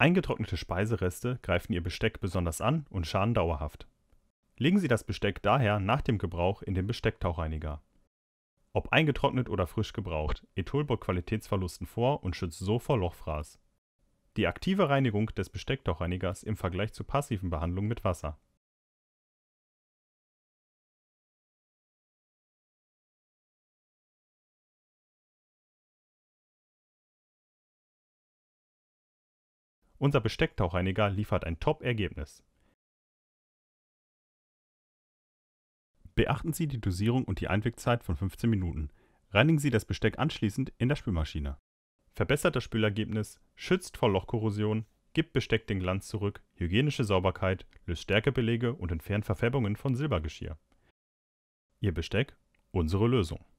Eingetrocknete Speisereste greifen Ihr Besteck besonders an und schaden dauerhaft. Legen Sie das Besteck daher nach dem Gebrauch in den Bestecktauchreiniger. Ob eingetrocknet oder frisch gebraucht, Ethol beugt Qualitätsverlusten vor und schützt so vor Lochfraß. Die aktive Reinigung des Bestecktauchreinigers im Vergleich zur passiven Behandlung mit Wasser Unser Bestecktauchreiniger liefert ein Top-Ergebnis. Beachten Sie die Dosierung und die Einwegzeit von 15 Minuten. Reinigen Sie das Besteck anschließend in der Spülmaschine. Verbessert das Spülergebnis, schützt vor Lochkorrosion, gibt Besteck den Glanz zurück, hygienische Sauberkeit, löst Stärkebelege und entfernt Verfärbungen von Silbergeschirr. Ihr Besteck, unsere Lösung.